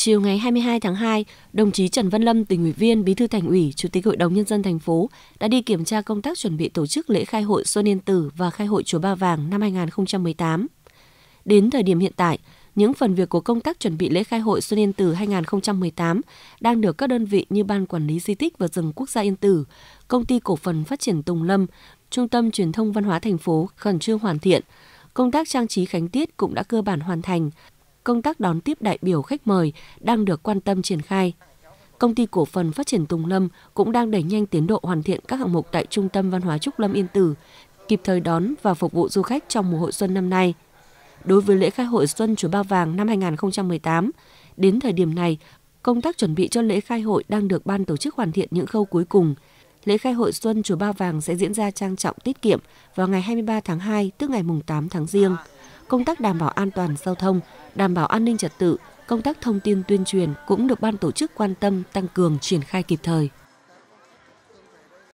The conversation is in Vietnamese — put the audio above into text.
Chiều ngày 22 tháng 2, đồng chí Trần Văn Lâm, tỉnh ủy viên, bí thư thành ủy, chủ tịch hội đồng nhân dân thành phố đã đi kiểm tra công tác chuẩn bị tổ chức lễ khai hội Xuân Yên Tử và khai hội Chùa Ba Vàng năm 2018. Đến thời điểm hiện tại, những phần việc của công tác chuẩn bị lễ khai hội Xuân Yên Tử 2018 đang được các đơn vị như Ban Quản lý Di tích và Rừng Quốc gia Yên Tử, Công ty Cổ phần Phát triển Tùng Lâm, Trung tâm Truyền thông Văn hóa thành phố khẩn trương hoàn thiện. Công tác trang trí khánh tiết cũng đã cơ bản hoàn thành, công tác đón tiếp đại biểu khách mời đang được quan tâm triển khai. Công ty cổ phần phát triển Tùng Lâm cũng đang đẩy nhanh tiến độ hoàn thiện các hạng mục tại Trung tâm Văn hóa Trúc Lâm Yên Tử, kịp thời đón và phục vụ du khách trong mùa hội xuân năm nay. Đối với lễ khai hội Xuân Chùa Ba Vàng năm 2018, đến thời điểm này, công tác chuẩn bị cho lễ khai hội đang được ban tổ chức hoàn thiện những khâu cuối cùng. Lễ khai hội Xuân Chùa Ba Vàng sẽ diễn ra trang trọng tiết kiệm vào ngày 23 tháng 2, tức ngày mùng 8 tháng Giêng công tác đảm bảo an toàn giao thông, đảm bảo an ninh trật tự, công tác thông tin tuyên truyền cũng được ban tổ chức quan tâm tăng cường triển khai kịp thời.